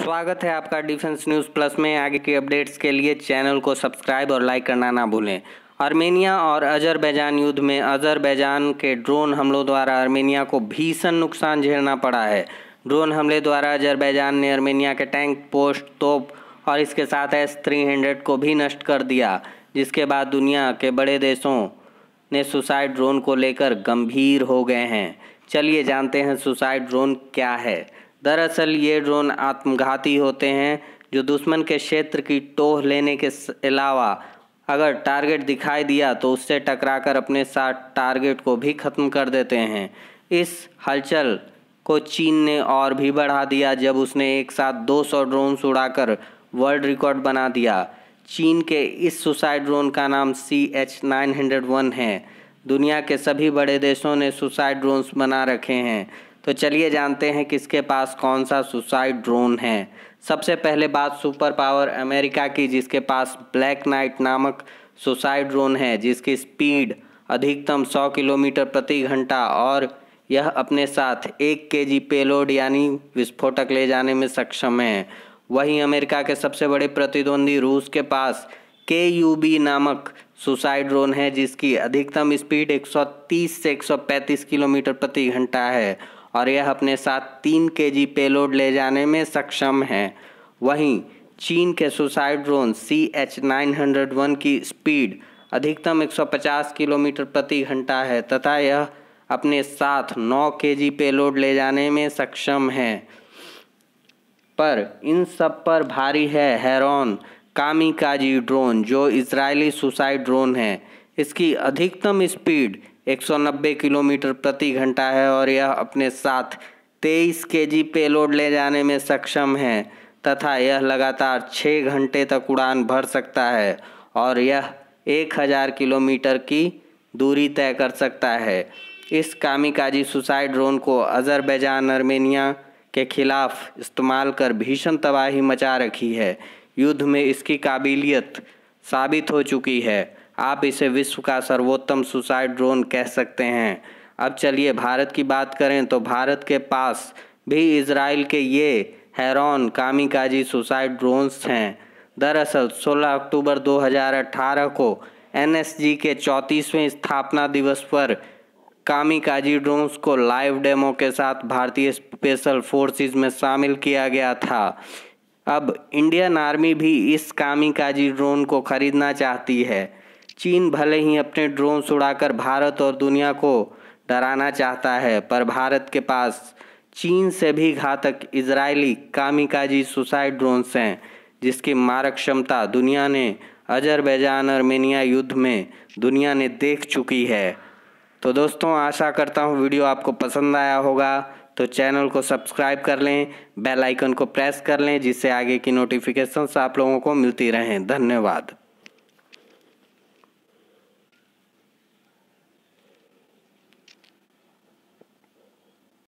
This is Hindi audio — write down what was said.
स्वागत है आपका डिफेंस न्यूज़ प्लस में आगे की अपडेट्स के लिए चैनल को सब्सक्राइब और लाइक करना ना भूलें आर्मेनिया और अजरबैजान युद्ध में अजरबैजान के ड्रोन हमलों द्वारा आर्मेनिया को भीषण नुकसान झेलना पड़ा है ड्रोन हमले द्वारा अजरबैजान ने आर्मेनिया के टैंक पोस्ट तोप और इसके साथ एस थ्री हंड्रेड को भी नष्ट कर दिया जिसके बाद दुनिया के बड़े देशों ने सुसाइड ड्रोन को लेकर गंभीर हो गए हैं चलिए जानते हैं सुसाइड ड्रोन क्या है दरअसल ये ड्रोन आत्मघाती होते हैं जो दुश्मन के क्षेत्र की टोह लेने के अलावा अगर टारगेट दिखाई दिया तो उससे टकराकर अपने साथ टारगेट को भी ख़त्म कर देते हैं इस हलचल को चीन ने और भी बढ़ा दिया जब उसने एक साथ 200 ड्रोन्स उड़ाकर वर्ल्ड रिकॉर्ड बना दिया चीन के इस सुसाइड ड्रोन का नाम C H nine hundred one है दुनिया के सभी बड़े देशों ने सुसाइड ड्रोन्स बना रखे हैं तो चलिए जानते हैं किसके पास कौन सा सुसाइड ड्रोन है सबसे पहले बात सुपर पावर अमेरिका की जिसके पास ब्लैक नाइट नामक सुसाइड ड्रोन है जिसकी स्पीड अधिकतम 100 किलोमीटर प्रति घंटा और यह अपने साथ एक के जी पेलोड यानी विस्फोटक ले जाने में सक्षम है वहीं अमेरिका के सबसे बड़े प्रतिद्वंदी रूस के पास के यू बी नामक सुसाइड ड्रोन है जिसकी अधिकतम स्पीड 130 से 135 किलोमीटर प्रति घंटा है और यह अपने साथ तीन के जी पेलोड ले जाने में सक्षम है वहीं चीन के suicide drone C H nine hundred one की स्पीड अधिकतम 150 किलोमीटर प्रति घंटा है तथा यह अपने साथ 9 जी पेलोड ले जाने में सक्षम है पर इन सब पर भारी है हैरॉन कामिकाजी ड्रोन जो इसराइली सुसाइड ड्रोन है इसकी अधिकतम स्पीड 190 किलोमीटर प्रति घंटा है और यह अपने साथ 23 केजी पेलोड ले जाने में सक्षम है तथा यह लगातार 6 घंटे तक उड़ान भर सकता है और यह 1000 किलोमीटर की दूरी तय कर सकता है इस कामिकाजी सुसाइड ड्रोन को अजरबैजान आर्मेनिया के खिलाफ इस्तेमाल कर भीषण तबाही मचा रखी है युद्ध में इसकी काबिलियत साबित हो चुकी है आप इसे विश्व का सर्वोत्तम सुसाइड ड्रोन कह सकते हैं अब चलिए भारत की बात करें तो भारत के पास भी इसराइल के ये हैरान कामिकाजी सुसाइड ड्रोन्स हैं दरअसल 16 अक्टूबर 2018 को एनएसजी के चौंतीसवें स्थापना दिवस पर कामिकाजी ड्रोन्स को लाइव डेमो के साथ भारतीय स्पेशल फोर्सेस में शामिल किया गया था अब इंडियन आर्मी भी इस कामिकाजी ड्रोन को खरीदना चाहती है चीन भले ही अपने ड्रोन्स उड़ाकर भारत और दुनिया को डराना चाहता है पर भारत के पास चीन से भी घातक इजरायली कामिकाजी सुसाइड ड्रोन्स हैं जिसकी मारक क्षमता दुनिया ने अजरबैजान अर्मेनिया युद्ध में दुनिया ने देख चुकी है तो दोस्तों आशा करता हूँ वीडियो आपको पसंद आया होगा तो चैनल को सब्सक्राइब कर लें बेल आइकन को प्रेस कर लें जिससे आगे की नोटिफिकेशंस आप लोगों को मिलती रहें धन्यवाद